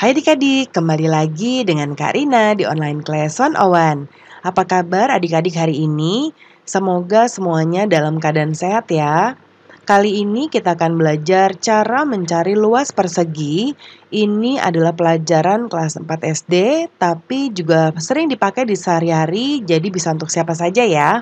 Hai adik-adik, kembali lagi dengan Kak Rina di Online Class 101. Apa kabar adik-adik hari ini? Semoga semuanya dalam keadaan sehat ya. Kali ini kita akan belajar cara mencari luas persegi. Ini adalah pelajaran kelas 4 SD, tapi juga sering dipakai di sehari-hari, jadi bisa untuk siapa saja ya.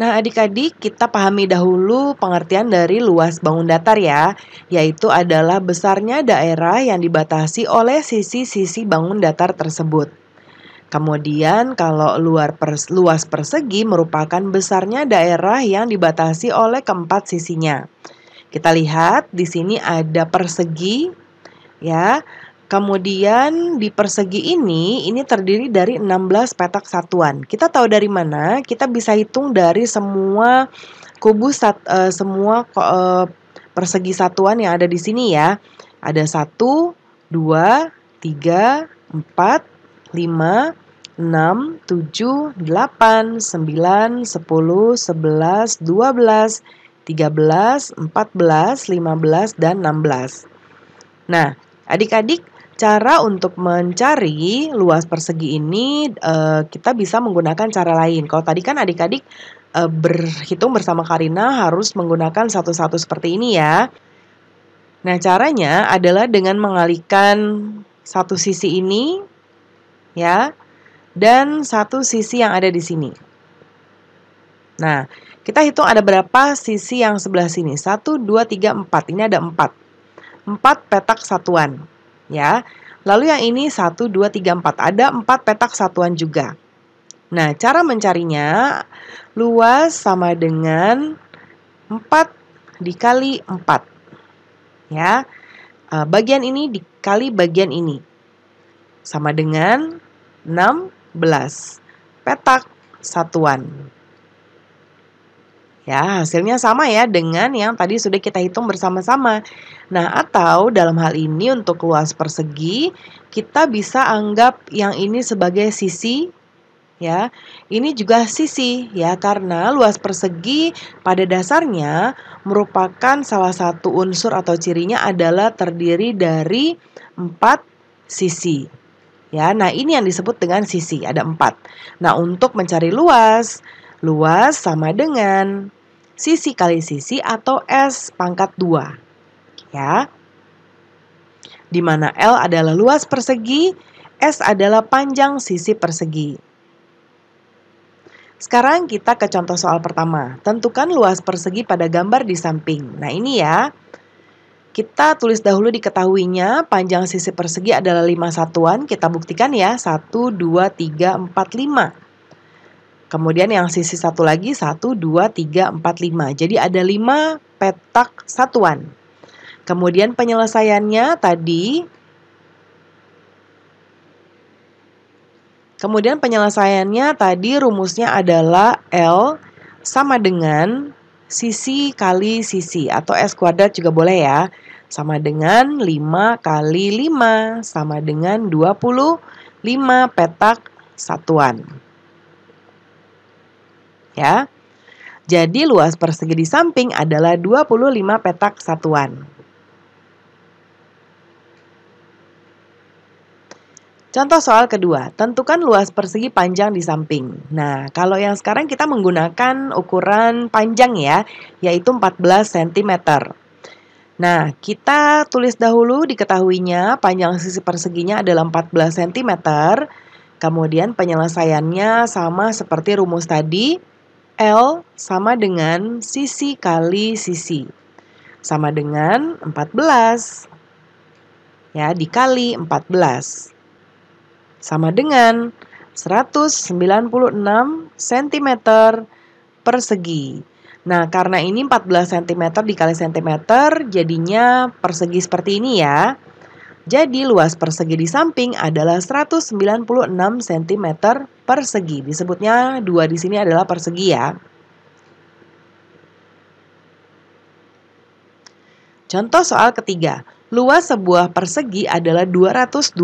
Nah, adik-adik, kita pahami dahulu pengertian dari luas bangun datar ya, yaitu adalah besarnya daerah yang dibatasi oleh sisi-sisi bangun datar tersebut. Kemudian, kalau luar pers luas persegi merupakan besarnya daerah yang dibatasi oleh keempat sisinya. Kita lihat di sini ada persegi ya. Kemudian di persegi ini, ini terdiri dari 16 petak satuan. Kita tahu dari mana? Kita bisa hitung dari semua kubu sat, uh, semua uh, persegi satuan yang ada di sini ya. Ada 1, 2, 3, 4, 5, 6, 7, 8, 9, 10, 11, 12, 13, 14, 15, dan 16. Nah, adik-adik Cara untuk mencari luas persegi ini uh, kita bisa menggunakan cara lain. Kalau tadi kan adik-adik uh, berhitung bersama Karina harus menggunakan satu-satu seperti ini ya. Nah, caranya adalah dengan mengalihkan satu sisi ini ya dan satu sisi yang ada di sini. Nah, kita hitung ada berapa sisi yang sebelah sini. satu dua tiga empat Ini ada empat empat petak satuan ya. Lalu yang ini 1 2 3 4. Ada 4 petak satuan juga. Nah, cara mencarinya luas sama dengan 4 dikali 4. Ya. E, bagian ini dikali bagian ini. Sama dengan 16 petak satuan. Ya, hasilnya sama ya dengan yang tadi sudah kita hitung bersama-sama. Nah, atau dalam hal ini untuk luas persegi, kita bisa anggap yang ini sebagai sisi ya. Ini juga sisi ya karena luas persegi pada dasarnya merupakan salah satu unsur atau cirinya adalah terdiri dari empat sisi. Ya, nah ini yang disebut dengan sisi, ada empat. Nah, untuk mencari luas, Luas sama dengan sisi kali sisi atau S pangkat 2. Ya. Di mana L adalah luas persegi, S adalah panjang sisi persegi. Sekarang kita ke contoh soal pertama. Tentukan luas persegi pada gambar di samping. Nah, ini ya. Kita tulis dahulu diketahuinya panjang sisi persegi adalah 5 satuan. Kita buktikan ya. 1, 2, 3, 4, 5. Kemudian yang sisi satu lagi satu dua tiga empat lima. Jadi ada lima petak satuan. Kemudian penyelesaiannya tadi Kemudian penyelesaiannya tadi rumusnya adalah L sama dengan sisi kali sisi atau S kuadrat juga boleh ya. Sama dengan lima kali lima sama dengan dua puluh lima petak satuan ya. Jadi luas persegi di samping adalah 25 petak satuan. Contoh soal kedua, tentukan luas persegi panjang di samping. Nah, kalau yang sekarang kita menggunakan ukuran panjang ya, yaitu 14 cm. Nah, kita tulis dahulu diketahuinya panjang sisi perseginya adalah 14 cm. Kemudian penyelesaiannya sama seperti rumus tadi, L sama dengan sisi kali sisi. Sama dengan 14. Ya, dikali 14. Sama dengan 196 cm persegi. Nah, karena ini 14 cm dikali cm, jadinya persegi seperti ini ya. Jadi luas persegi di samping adalah 196 cm persegi. Disebutnya dua di sini adalah persegi ya. Contoh soal ketiga. Luas sebuah persegi adalah 225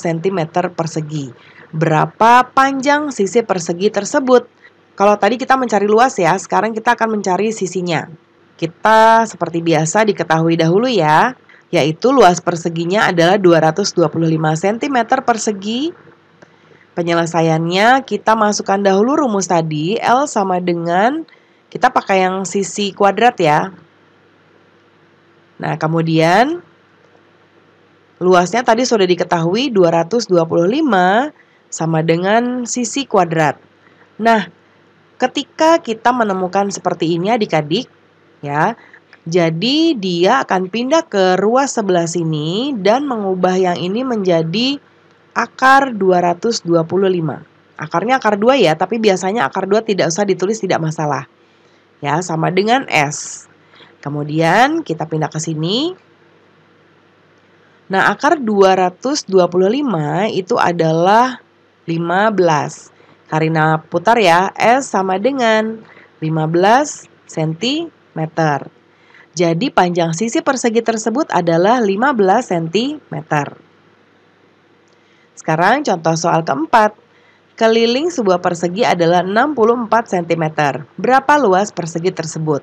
cm persegi. Berapa panjang sisi persegi tersebut? Kalau tadi kita mencari luas ya, sekarang kita akan mencari sisinya. Kita seperti biasa diketahui dahulu ya yaitu luas perseginya adalah 225 cm persegi. Penyelesaiannya kita masukkan dahulu rumus tadi L sama dengan kita pakai yang sisi kuadrat ya. Nah, kemudian luasnya tadi sudah diketahui 225 sama dengan sisi kuadrat. Nah, ketika kita menemukan seperti ini adik-adik ya, jadi dia akan pindah ke ruas sebelah sini dan mengubah yang ini menjadi akar 225. Akarnya akar 2 ya, tapi biasanya akar 2 tidak usah ditulis tidak masalah. Ya, sama dengan S. Kemudian kita pindah ke sini. Nah, akar 225 itu adalah 15. Karina putar ya, S sama dengan 15 cm. Jadi panjang sisi persegi tersebut adalah 15 cm. Sekarang contoh soal keempat. Keliling sebuah persegi adalah 64 cm. Berapa luas persegi tersebut?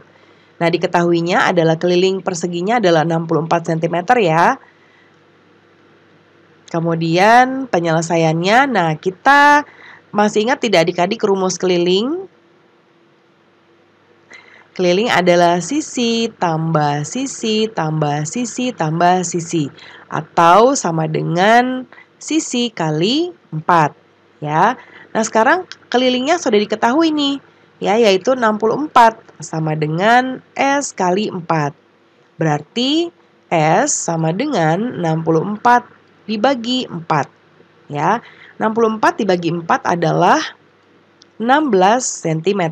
Nah, diketahuinya adalah keliling perseginya adalah 64 cm ya. Kemudian penyelesaiannya, nah kita masih ingat tidak adik-adik rumus keliling? Keliling adalah sisi, tambah sisi, tambah sisi, tambah sisi. Atau sama dengan sisi kali 4. Ya. Nah sekarang kelilingnya sudah diketahui nih. Ya, yaitu 64 sama dengan S kali 4. Berarti S sama dengan 64 dibagi 4. Ya, 64 dibagi 4 adalah 16 cm.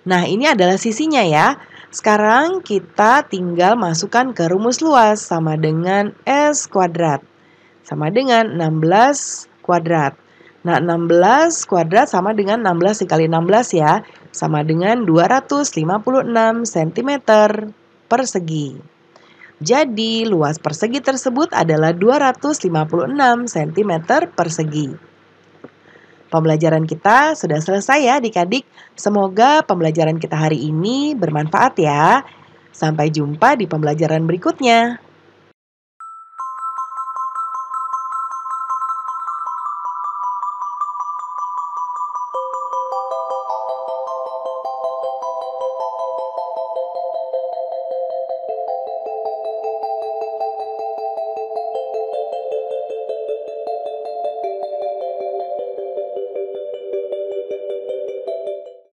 Nah, ini adalah sisinya ya. Sekarang kita tinggal masukkan ke rumus luas sama dengan S kuadrat. Sama dengan 16 kuadrat. Nah, 16 kuadrat sama dengan 16 dikali 16 ya. Sama dengan 256 cm persegi. Jadi, luas persegi tersebut adalah 256 cm persegi. Pembelajaran kita sudah selesai ya adik-adik. Semoga pembelajaran kita hari ini bermanfaat ya. Sampai jumpa di pembelajaran berikutnya.